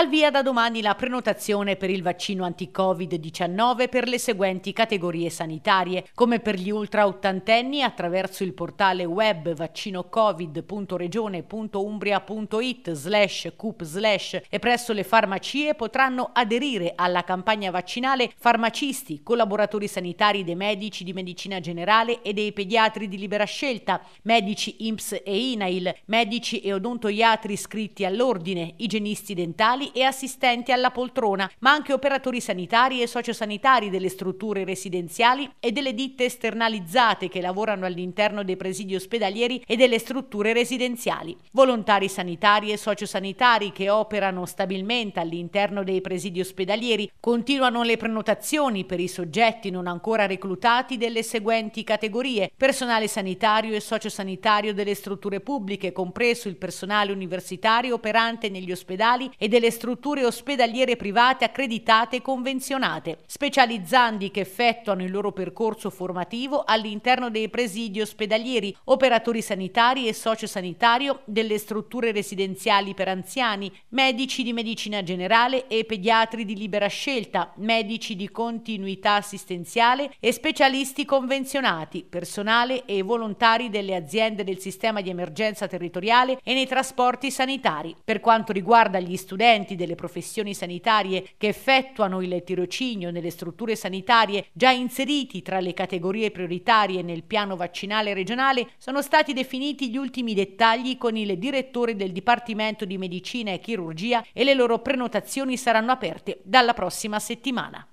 Al via da domani la prenotazione per il vaccino anti-Covid-19 per le seguenti categorie sanitarie, come per gli ultra ottantenni attraverso il portale web vaccinocovid.regione.umbria.it slash cup slash e presso le farmacie potranno aderire alla campagna vaccinale farmacisti, collaboratori sanitari dei medici di medicina generale e dei pediatri di libera scelta, medici IMSS e INAIL, medici e odontoiatri iscritti all'ordine, igienisti dentali e assistenti alla poltrona, ma anche operatori sanitari e sociosanitari delle strutture residenziali e delle ditte esternalizzate che lavorano all'interno dei presidi ospedalieri e delle strutture residenziali. Volontari sanitari e sociosanitari che operano stabilmente all'interno dei presidi ospedalieri continuano le prenotazioni per i soggetti non ancora reclutati delle seguenti categorie: personale sanitario e sociosanitario delle strutture pubbliche, compreso il personale universitario operante negli ospedali e delle strutture strutture ospedaliere private accreditate e convenzionate, specializzandi che effettuano il loro percorso formativo all'interno dei presidi ospedalieri, operatori sanitari e sociosanitario delle strutture residenziali per anziani, medici di medicina generale e pediatri di libera scelta, medici di continuità assistenziale e specialisti convenzionati, personale e volontari delle aziende del sistema di emergenza territoriale e nei trasporti sanitari. Per quanto riguarda gli studenti, esercenti delle professioni sanitarie che effettuano il tirocinio nelle strutture sanitarie già inseriti tra le categorie prioritarie nel piano vaccinale regionale, sono stati definiti gli ultimi dettagli con il direttore del Dipartimento di Medicina e Chirurgia e le loro prenotazioni saranno aperte dalla prossima settimana.